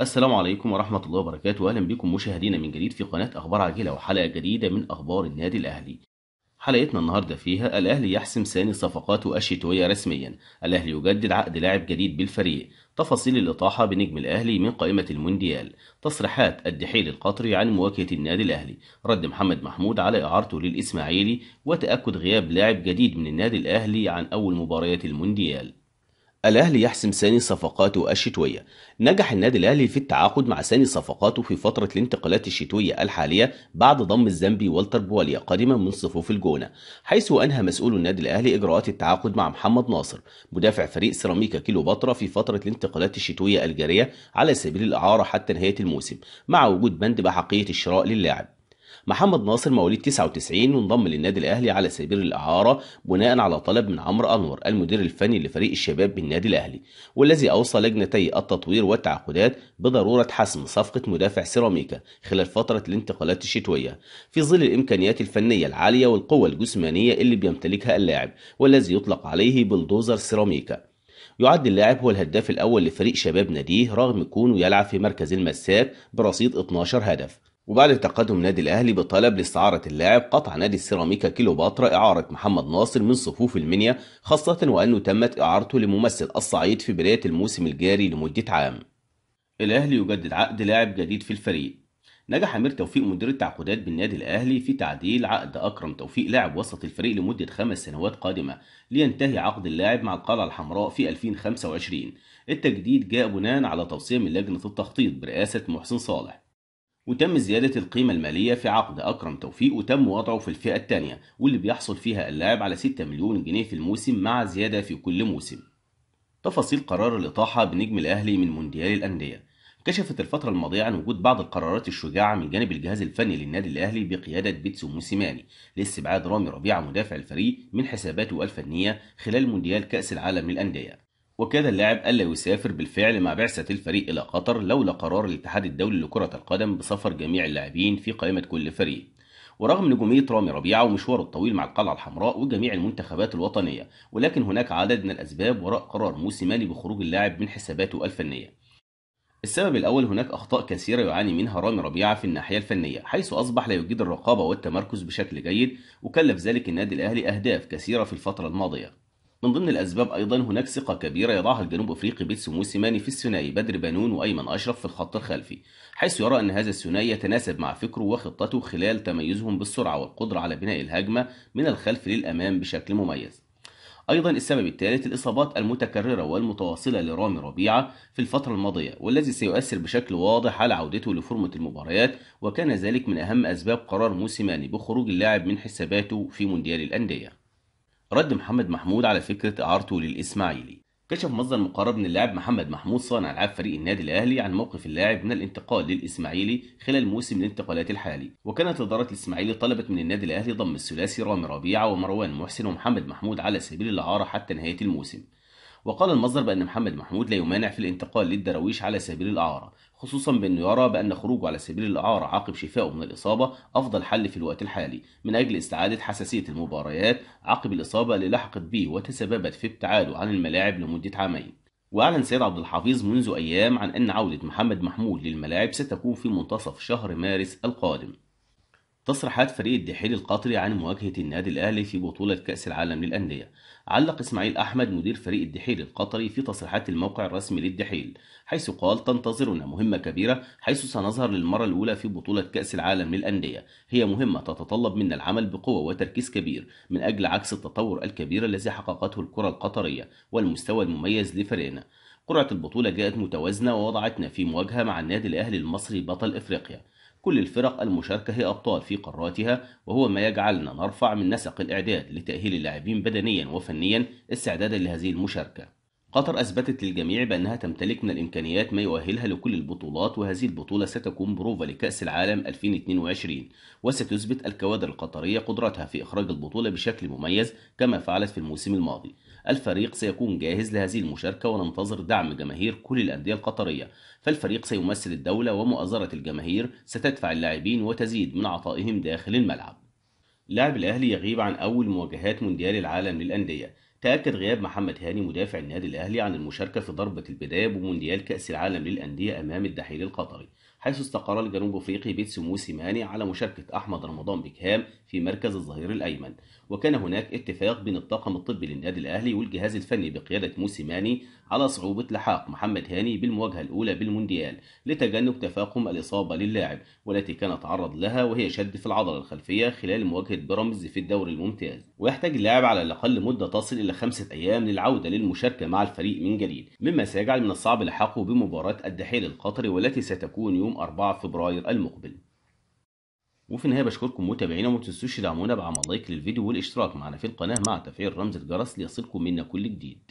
السلام عليكم ورحمة الله وبركاته أهلا بكم مشاهدينا من جديد في قناة أخبار عاجلة وحلقة جديدة من أخبار النادي الأهلي حلقتنا النهاردة فيها الأهلي يحسم ثاني صفقاته الشتوية رسميا الأهلي يجدد عقد لاعب جديد بالفريق تفاصيل الإطاحة بنجم الأهلي من قائمة المونديال تصريحات الدحيل القطري عن مواجهة النادي الأهلي رد محمد محمود على إعارته للإسماعيلي وتأكد غياب لاعب جديد من النادي الأهلي عن أول مباريات المونديال الأهلي يحسم ثاني صفقاته الشتوية نجح النادي الأهلي في التعاقد مع ثاني صفقاته في فترة الانتقالات الشتوية الحالية بعد ضم الزامبي والتر بواليا قادما من صفوف الجونة حيث أنهى مسؤول النادي الأهلي إجراءات التعاقد مع محمد ناصر مدافع فريق سيراميكا كيلوباترا في فترة الانتقالات الشتوية الجارية على سبيل الإعارة حتى نهاية الموسم مع وجود بند بأحقية الشراء للاعب محمد ناصر مواليد 99 وانضم للنادي الاهلي على سبيل الاعاره بناء على طلب من عمرو انور المدير الفني لفريق الشباب بالنادي الاهلي والذي اوصى لجنتي التطوير والتعاقدات بضروره حسم صفقه مدافع سيراميكا خلال فتره الانتقالات الشتويه في ظل الامكانيات الفنيه العاليه والقوه الجسمانيه اللي بيمتلكها اللاعب والذي يطلق عليه بلدوزر سيراميكا يعد اللاعب هو الهداف الأول لفريق شباب ناديه رغم كونه يلعب في مركز المساك برصيد 12 هدف وبعد تقدم نادي الأهلي بطلب لاستعارة اللاعب قطع نادي السيراميكا كيلوباترا إعارة محمد ناصر من صفوف المنيا خاصة وأنه تمت إعارته لممثل الصعيد في بداية الموسم الجاري لمدة عام الأهلي يجدد عقد لاعب جديد في الفريق نجح أمير توفيق مدير التعاقدات بالنادي الأهلي في تعديل عقد أكرم توفيق لاعب وسط الفريق لمدة خمس سنوات قادمة لينتهي عقد اللاعب مع القلعة الحمراء في 2025 التجديد جاء بناء على توصية من لجنة التخطيط برئاسة محسن صالح وتم زيادة القيمة المالية في عقد أكرم توفيق وتم وضعه في الفئة الثانية واللي بيحصل فيها اللاعب على 6 مليون جنيه في الموسم مع زيادة في كل موسم تفاصيل قرار الإطاحة بنجم الأهلي من مونديال الأندية كشفت الفترة الماضية عن وجود بعض القرارات الشجاعة من جانب الجهاز الفني للنادي الأهلي بقيادة بيتسو موسيماني لاستبعاد رامي ربيعة مدافع الفريق من حساباته الفنية خلال مونديال كأس العالم للأندية وكاد اللاعب ألا يسافر بالفعل مع بعثة الفريق إلى قطر لولا قرار الاتحاد الدولي لكرة القدم بسفر جميع اللاعبين في قائمة كل فريق ورغم نجومية رامي ربيعة ومشواره الطويل مع القلعة الحمراء وجميع المنتخبات الوطنية ولكن هناك عدد من الأسباب وراء قرار مالي بخروج اللاعب من حساباته الفنية السبب الأول هناك أخطاء كثيرة يعاني منها رامي ربيعة في الناحية الفنية حيث أصبح لا يجيد الرقابة والتمركز بشكل جيد وكلف ذلك النادي الأهلي أهداف كثيرة في الفترة الماضية من ضمن الأسباب أيضا هناك ثقة كبيرة يضعها الجنوب أفريقي بيتسو موسيماني في الثنائي بدر بانون وأيمن أشرف في الخط الخلفي حيث يرى أن هذا الثنائي يتناسب مع فكره وخطته خلال تميزهم بالسرعة والقدرة على بناء الهجمة من الخلف للأمام بشكل مميز أيضا السبب الثالث الإصابات المتكررة والمتواصلة لرامي ربيعة في الفترة الماضية والذي سيؤثر بشكل واضح على عودته لفورمة المباريات وكان ذلك من أهم أسباب قرار موسيماني بخروج اللاعب من حساباته في مونديال الأندية رد محمد محمود على فكرة إعارته للإسماعيلي كشف مصدر مقرب من اللاعب محمد محمود صانع العاب فريق النادي الاهلي عن موقف اللاعب من الانتقال للاسماعيلي خلال موسم الانتقالات الحالي وكانت اداره الاسماعيلي طلبت من النادي الاهلي ضم الثلاثي رامي ربيعه ومروان محسن ومحمد محمود على سبيل الاعاره حتى نهايه الموسم وقال المصدر بأن محمد محمود لا يمانع في الانتقال للدراويش على سبيل الإعارة خصوصا بأنه يرى بأن خروجه على سبيل الإعارة عقب شفائه من الإصابة أفضل حل في الوقت الحالي من أجل استعادة حساسية المباريات عقب الإصابة اللي لحقت به وتسببت في ابتعاده عن الملاعب لمدة عامين وأعلن سيد عبد الحفيظ منذ أيام عن أن عودة محمد محمود للملاعب ستكون في منتصف شهر مارس القادم تصريحات فريق الدحيل القطري عن مواجهة النادي الأهلي في بطولة كأس العالم للأندية علق إسماعيل أحمد مدير فريق الدحيل القطري في تصريحات الموقع الرسمي للدحيل حيث قال تنتظرنا مهمة كبيرة حيث سنظهر للمرة الأولى في بطولة كأس العالم للأندية هي مهمة تتطلب منا العمل بقوة وتركيز كبير من أجل عكس التطور الكبير الذي حققته الكرة القطرية والمستوى المميز لفريقنا قرعة البطولة جاءت متوازنة ووضعتنا في مواجهة مع النادي الأهلي المصري بطل إفريقيا كل الفرق المشاركة هي أبطال في قاراتها وهو ما يجعلنا نرفع من نسق الإعداد لتأهيل اللاعبين بدنيا وفنيا استعدادا لهذه المشاركة قطر أثبتت للجميع بأنها تمتلك من الإمكانيات ما يؤهلها لكل البطولات وهذه البطولة ستكون بروفة لكأس العالم 2022 وستثبت الكوادر القطرية قدرتها في إخراج البطولة بشكل مميز كما فعلت في الموسم الماضي الفريق سيكون جاهز لهذه المشاركة وننتظر دعم جماهير كل الأندية القطرية فالفريق سيمثل الدولة ومؤازرة الجماهير ستدفع اللاعبين وتزيد من عطائهم داخل الملعب لاعب الأهلي يغيب عن أول مواجهات مونديال العالم للأندية تأكد غياب محمد هاني مدافع النادي الأهلي عن المشاركة في ضربة البداية بمونديال كأس العالم للأندية أمام الدحيل القطري، حيث استقر الجنوب أفريقي بيتسو موسيماني على مشاركة أحمد رمضان بكهام في مركز الظهير الأيمن، وكان هناك اتفاق بين الطاقم الطبي للنادي الأهلي والجهاز الفني بقيادة موسيماني على صعوبة لحاق محمد هاني بالمواجهة الأولى بالمونديال لتجنب تفاقم الإصابة للاعب والتي كان تعرض لها وهي شد في العضلة الخلفية خلال مواجهة بيراميدز في الدوري الممتاز ويحتاج اللاعب على الأقل مدة تصل إلى خمسة أيام للعودة للمشاركة مع الفريق من جديد مما سيجعل من الصعب لحاقه بمباراة الدحيل القطري والتي ستكون يوم 4 فبراير المقبل وفي النهايه بشكركم متابعينا وما تنسوش تدعمونا بعمل لايك للفيديو والاشتراك معنا في القناه مع تفعيل رمز الجرس ليصلكم منا كل جديد